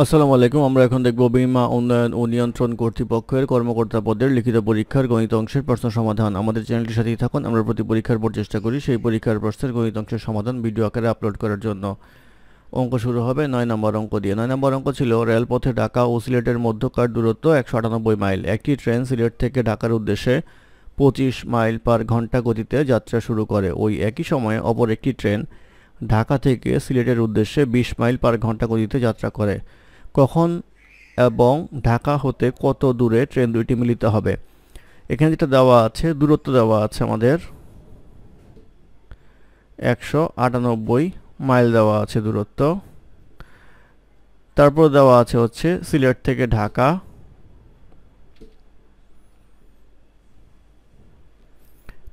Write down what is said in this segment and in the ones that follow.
আসসালামু আলাইকুম আমরা এখন দেখব বিমা উন্নয়ন ও নিয়ন্ত্রণ কর্তৃপক্ষের কর্মকর্তা পদের লিখিত পরীক্ষার গণিত অংশের প্রশ্ন সমাধান আমাদের চ্যানেলটির সাথেই থাকুন আমরা প্রতি পরীক্ষার পর চেষ্টা করি সেই পরীক্ষার প্রশ্নের গণিত অংশের সমাধান ভিডিও আকারে আপলোড করার জন্য অঙ্ক শুরু হবে নয় নম্বর অঙ্ক দিয়ে নয় নম্বর অঙ্ক ছিল রেলপথে ঢাকা ও সিলেটের মধ্যকার দূরত্ব একশো আটানব্বই মাইল একটি ট্রেন সিলেট থেকে ঢাকার উদ্দেশ্যে পঁচিশ মাইল পার ঘন্টা গতিতে যাত্রা শুরু করে ওই একই সময়ে অপর একটি ট্রেন ঢাকা থেকে সিলেটের উদ্দেশ্যে বিশ মাইল পার ঘন্টা গতিতে যাত্রা করে কখন এবং ঢাকা হতে কত দূরে ট্রেন দুইটি মিলিত হবে এখানে যেটা দেওয়া আছে দূরত্ব দেওয়া আছে আমাদের একশো আটানব্বই মাইল দেওয়া আছে দূরত্ব তারপর দেওয়া আছে হচ্ছে সিলেট থেকে ঢাকা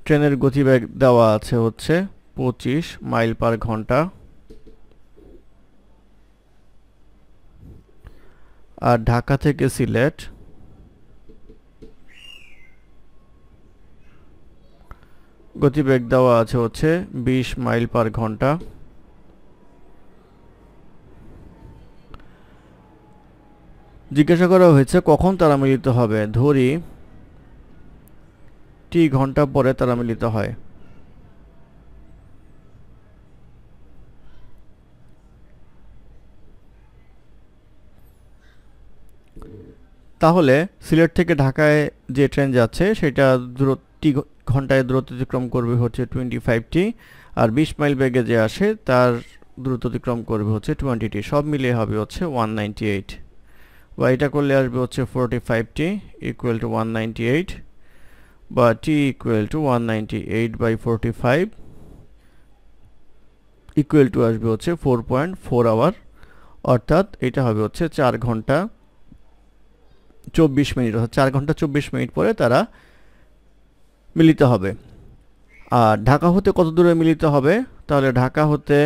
ট্রেনের গতিবেগ দেওয়া আছে হচ্ছে পঁচিশ মাইল পার ঘন্টা আর ঢাকা থেকে সিলেট গতিবেগ দেওয়া আছে হচ্ছে ২০ মাইল পার ঘন্টা জিজ্ঞাসা করা হয়েছে কখন তারা মিলিত হবে ধরি টি ঘন্টা পরে তারা মিলিত হয় তাহলে সিলেট থেকে ঢাকায় যে ট্রেন যাচ্ছে সেটা দূরত্বটি ঘন্টায় দূরত্ব অতিক্রম করবে হচ্ছে টোয়েন্টি ফাইভটি আর বিশ মাইল বেগে যে আসে তার দ্রুত অতিক্রম করবে হচ্ছে টোয়েন্টিটি সব মিলিয়ে হবে হচ্ছে ওয়ান নাইনটি এইট বা এটা করলে আসবে হচ্ছে forty five T equal to one ninety eight বা T equal to one ninety eight by forty five equal to আসবে হচ্ছে ফোর পয়েন্ট ফোর আওয়ার অর্থাৎ এটা হবে হচ্ছে চার ঘন্টা চব্বিশ মিনিট অর্থাৎ চার ঘন্টা চব্বিশ মিনিট পরে তারা মিলিত হবে আর ঢাকা হতে কত দূরে মিলিত হবে তাহলে ঢাকা হতে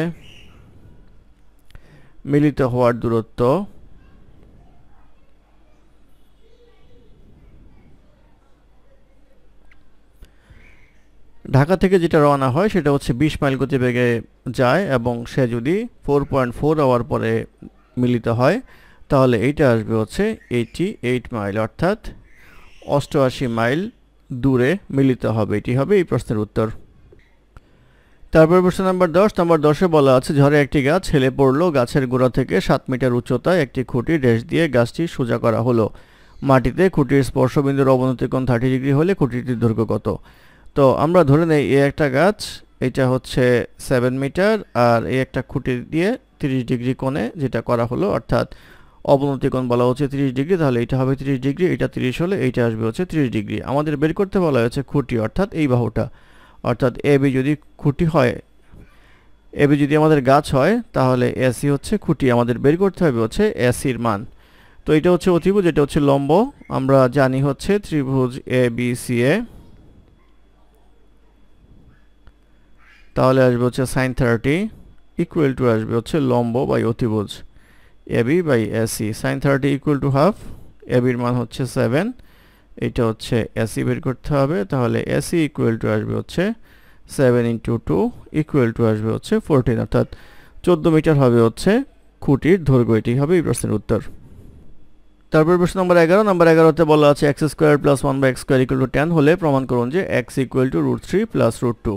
মিলিত হওয়ার দূরত্ব ঢাকা থেকে যেটা রওনা হয় সেটা হচ্ছে বিশ মাইল গতিবেগে যায় এবং সে যদি ফোর পয়েন্ট ফোর আওয়ার পরে মিলিত হয় তাহলে এইটা আসবে হচ্ছে এইটি এইট মাইল অর্থাৎ অষ্টআশি মাইল দূরে মিলিত হবে এটি হবে এই প্রশ্নের উত্তর তারপর প্রশ্ন নম্বর দশ নম্বর দশে বলা আছে ঝড়ে একটি গাছ হেলে পড়ল গাছের গোড়া থেকে সাত মিটার উচ্চতায় একটি খুঁটি ড্যাশ দিয়ে গাছটি সোজা করা হলো মাটিতে খুঁটির স্পর্শবিন্দুর অবনতিকোণ থার্টি ডিগ্রি হলে খুঁটিটির দৈর্ঘ্য কত তো আমরা ধরে নেই এ একটা গাছ এটা হচ্ছে সেভেন মিটার আর এই একটা খুঁটি দিয়ে তিরিশ ডিগ্রি কোণে যেটা করা হলো অর্থাৎ অবনতি কোণ বলা হচ্ছে তিরিশ ডিগ্রি তাহলে এটা হবে তিরিশ ডিগ্রি এটা তিরিশ হলে এইটা আসবে হচ্ছে তিরিশ ডিগ্রি আমাদের বের করতে বলা হয়েছে খুঁটি অর্থাৎ এই বাহুটা অর্থাৎ এ বি যদি খুঁটি হয় এ বি যদি আমাদের গাছ হয় তাহলে এসি হচ্ছে খুঁটি আমাদের বের করতে হবে হচ্ছে এসির মান তো এটা হচ্ছে অতিভুজ এটা হচ্ছে লম্ব আমরা জানি হচ্ছে ত্রিভুজ এ বি সি এ তাহলে আসবে হচ্ছে সাইন থার্টি ইকুয়াল টু আসবে হচ্ছে লম্ব বা অতিভুজ AB by AC sine thirty equal to half এবির মান হচ্ছে সেভেন এটা হচ্ছে এসি বের করতে হবে তাহলে এসি ইকুয়াল টু আসবে হচ্ছে seven into two equal to আসবে হচ্ছে ফোরটিন অর্থাৎ চোদ্দো মিটার হবে হচ্ছে খুঁটির দৈর্ঘ্য এটি হবে এই প্রশ্নের উত্তর তারপর প্রশ্ন নম্বর এগারো নম্বর এগারোতে বলা আছে x square plus one by x square equal হলে প্রমাণ করুন যে x equal to root three plus root two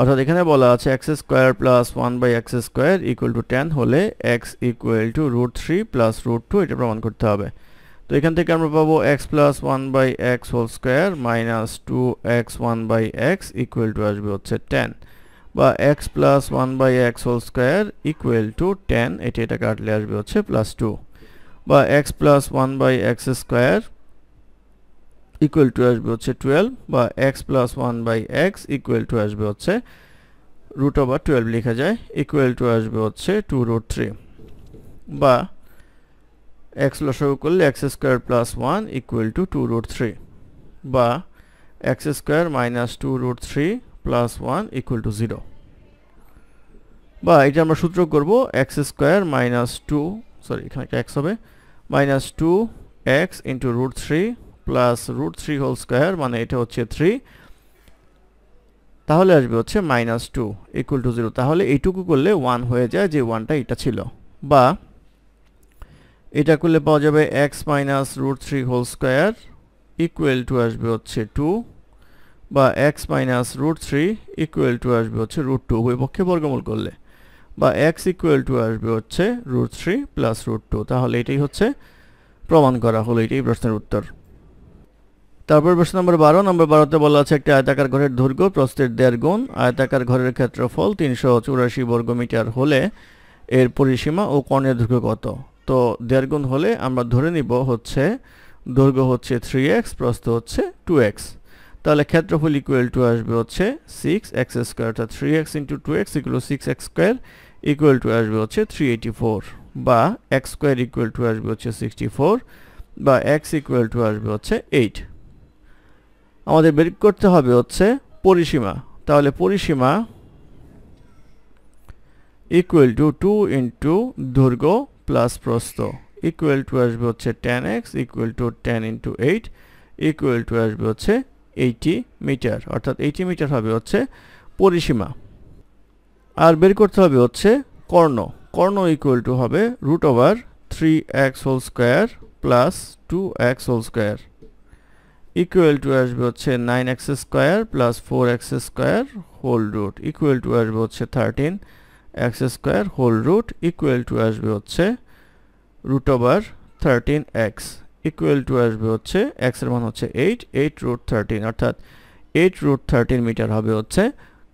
অর্থাৎ এখানে বলা আছে x square plus one by x square equal to ten হলে x equal to root three plus root two এটা প্রমাণ করতে হবে তো এখান থেকে আমরা পাবো x plus one by x whole square minus two x one by x equal to আসবে হচ্ছে টেন বা x plus one by x whole square equal to ten এটি এটা কাটলে আসবে হচ্ছে প্লাস টু বা x plus one by x square equal to আসবে হচ্ছে টুয়েলভ বা x plus one by x equal to আসবে হচ্ছে রুট ওভার টুয়েলভ লেখা যায় ইকুয়াল টু আসবে হচ্ছে টু রুট থ্রি বা এক্স লসাগু করলে x square plus one equal to two root three বা x square minus two root three plus one equal to zero বা এটা আমরা সূত্র করব x square minus two sorry এখানে একটা এক্স হবে minus two x into root three plus root three whole square মানে এটা হচ্ছে থ্রি তাহলে আসবে হচ্ছে minus two equal to zero তাহলে এইটুকু করলে ওয়ান হয়ে যায় যে ওয়ানটা এটা ছিল বা এটা করলে পাওয়া যাবে x minus root three whole square equal to আসবে হচ্ছে টু বা x minus root three equal to আসবে হচ্ছে রুট টু উভয় পক্ষে বর্গমূল করলে বা এক্স ইকুয়াল টু আসবে হচ্ছে root three plus root two তাহলে এটাই হচ্ছে প্রমাণ করা হলো এটাই প্রশ্নের উত্তর তারপর প্রশ্ন নম্বর বারো নম্বর বারোতে বলা আছে একটি আয়তাকার ঘরের দৈর্ঘ্য প্রস্থের দেড় গুণ আয়তাকার ঘরের ক্ষেত্রফল তিনশো চুরাশি বর্গমিটার হলে এর পরিসীমা ও কর্ণের দৈর্ঘ্য কত তো দেড় গুণ হলে আমরা ধরে নিব হচ্ছে দৈর্ঘ্য হচ্ছে থ্রি এক্স প্রস্থ হচ্ছে টু এক্স তাহলে ক্ষেত্রফল ইকুয়াল টু আসবে হচ্ছে সিক্স এক্স স্কোয়ার অর্থাৎ three x into two x equal six x square equal to আসবে হচ্ছে থ্রি এইটি ফোর বা এক্স স্কোয়ার ইকুয়াল টু আসবে হচ্ছে সিক্সটি ফোর বা এক্স ইকুয়াল টু আসবে হচ্ছে এইট আমাদের বের করতে হবে হচ্ছে পরিসীমা তাহলে পরিসীমা ইকুয়াল টু টু ইন্টু দৈর্ঘ্য প্লাস প্রস্থ ইকুয়াল টু আসবে হচ্ছে ten x equal to ten into eight equal to আসবে হচ্ছে এইটি মিটার অর্থাৎ এইটি মিটার হবে হচ্ছে পরিসীমা আর বের করতে হবে হচ্ছে কর্ণ কর্ণ ইকুয়াল টু হবে root over three x whole square plus two x whole square equal to আসবে হচ্ছে nine x square plus four x square whole root equal to আসবে হচ্ছে thirteen x square whole root equal to আসবে হচ্ছে root over thirteen x equal to আসবে হচ্ছে এক্সের মান হচ্ছে এইট এইট রুট থার্টিন অর্থাৎ এইট রুট থার্টিন মিটার হবে হচ্ছে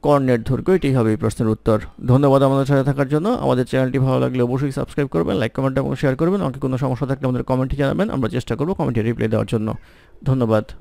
কর্ণের দৈর্ঘ্য এটি হবে এই প্রশ্নের উত্তর ধন্যবাদ আমাদের সাথে থাকার জন্য আমাদের চ্যানেলটি ভালো লাগলে অবশ্যই সাবস্ক্রাইব করবেন লাইক কমেন্ট এবং শেয়ার করবেন অনেক কোনো সমস্যা থাকলে আমাদের কমেন্টে জানাবেন আমরা চেষ্টা করবো কমেন্টে রিপ্লাই দেওয়ার জন্য ধন্যবাদ